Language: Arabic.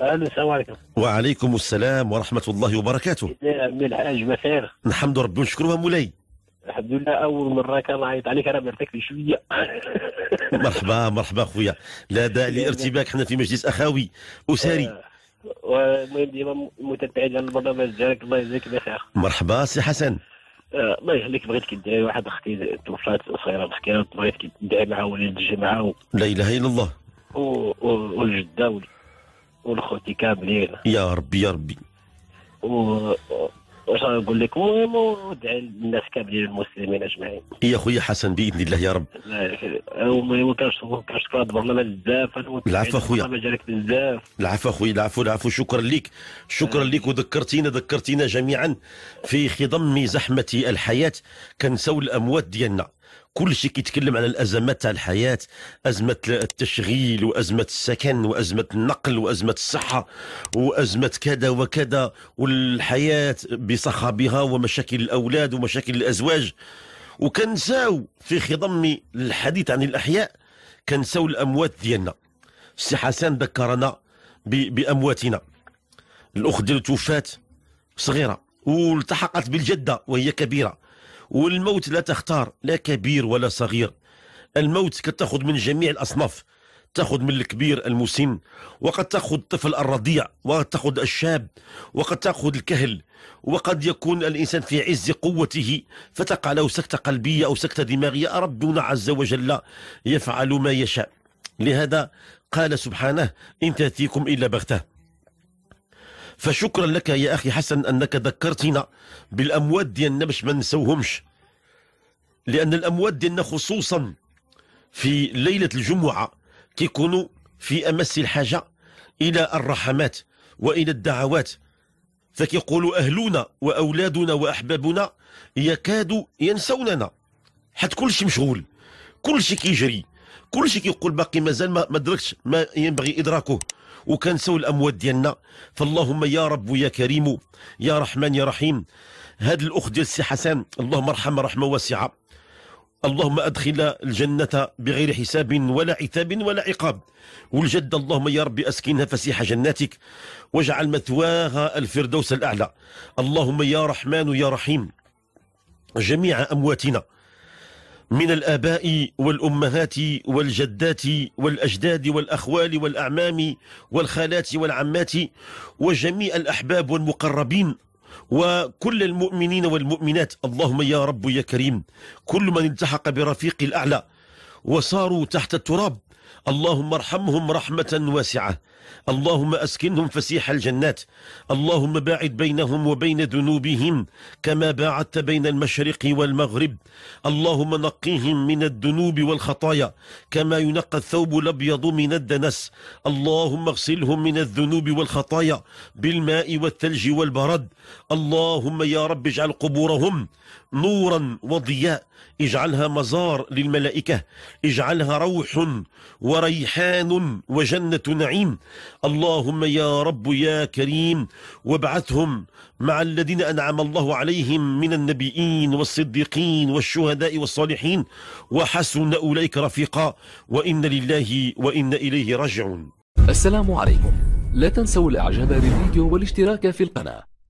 السلام عليكم وعليكم السلام ورحمه الله وبركاته من الحاج بخير الحمد ربي ونشكره مولاي الحمد لله اول مره كان يعيط عليك راه مرتك شويه مرحبا مرحبا خويا لا داعي لارتباك حنا في مجلس اخاوي أساري آه. والمهم ديما متابعين البرنامج ديالك الله يجزيك بخير مرحبا سي حسن آه، الله يخليك بغيت كدعي واحد اختي توفات صغيره مسكينه بغيت كدعي معها وليد الجمعه و... لا اله الا الله والجده و... ولخوتي كاملين يا ربي يا ربي و واش نقول لك المهم ودعي للناس كاملين المسلمين اجمعين يا خويا حسن باذن الله يا رب المهم كنشكر هذا البرنامج بزاف العفو خويا بزاف العفو خويا العفو العفو شكرا لك شكرا لك وذكرتينا ذكرتينا جميعا في خضم زحمه الحياه كنساو الاموات ديالنا كل شيء كيتكلم على الازمات تاع الحياه ازمه التشغيل وازمه السكن وازمه النقل وازمه الصحه وازمه كذا وكذا والحياه بصخبها ومشاكل الاولاد ومشاكل الازواج وكنساو في خضم الحديث عن الاحياء كنساو الاموات ديالنا السي حسان ذكرنا بامواتنا الاخت ديالو توفات صغيره والتحقت بالجده وهي كبيره والموت لا تختار لا كبير ولا صغير الموت كتاخذ من جميع الاصناف تأخذ من الكبير المسن وقد تأخذ الطفل الرضيع وقد تأخذ الشاب وقد تأخذ الكهل وقد يكون الإنسان في عز قوته فتقع له سكتة قلبية أو سكتة دماغية ربنا عز وجل يفعل ما يشاء لهذا قال سبحانه إن تأتيكم إلا بغته فشكرا لك يا أخي حسن أنك ذكرتنا بالأموات ديالنا باش ما نسوهمش لأن الأموات ديالنا خصوصا في ليلة الجمعة كيكونوا في أمس الحاجة إلى الرحمات وإلى الدعوات فكيقولوا أهلنا وأولادنا وأحبابنا يكادوا ينسوننا حتى كل شيء مشغول كل شيء كيجري كل شيء كيقول باقي مازال ما, ما دركش ما ينبغي ادراكه وكنساو الاموات ديالنا فاللهم يا رب يا كريم يا رحمن يا رحيم هاد الاخ ديال السي حسن اللهم ارحمها رحمه واسعه اللهم ادخل الجنه بغير حساب ولا عتاب ولا عقاب والجد اللهم يا رب اسكنها فسيح جناتك واجعل مثواها الفردوس الاعلى اللهم يا رحمن يا رحيم جميع امواتنا من الآباء والأمهات والجدات والأجداد والأخوال والأعمام والخالات والعمات وجميع الأحباب والمقربين وكل المؤمنين والمؤمنات اللهم يا رب يا كريم كل من التحق برفيق الأعلى وصاروا تحت التراب اللهم ارحمهم رحمة واسعة اللهم أسكنهم فسيح الجنات اللهم باعد بينهم وبين ذنوبهم كما باعدت بين المشرق والمغرب اللهم نقيهم من الذنوب والخطايا كما ينقى الثوب الأبيض من الدنس اللهم اغسلهم من الذنوب والخطايا بالماء والثلج والبرد اللهم يا رب اجعل قبورهم نورا وضياء اجعلها مزار للملائكة اجعلها روح وريحان وجنة نعيم اللهم يا رب يا كريم وابعثهم مع الذين أنعم الله عليهم من النبيين والصديقين والشهداء والصالحين وحسن أولئك رفيقا وإن لله وإن إليه راجعون السلام عليكم لا تنسوا الإعجاب بالفيديو والاشتراك في القناة